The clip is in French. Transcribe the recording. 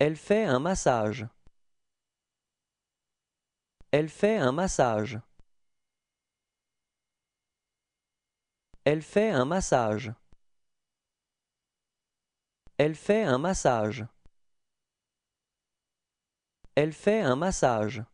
Elle fait un massage. Elle fait un massage. Elle fait un massage. Elle fait un massage. Elle fait un massage.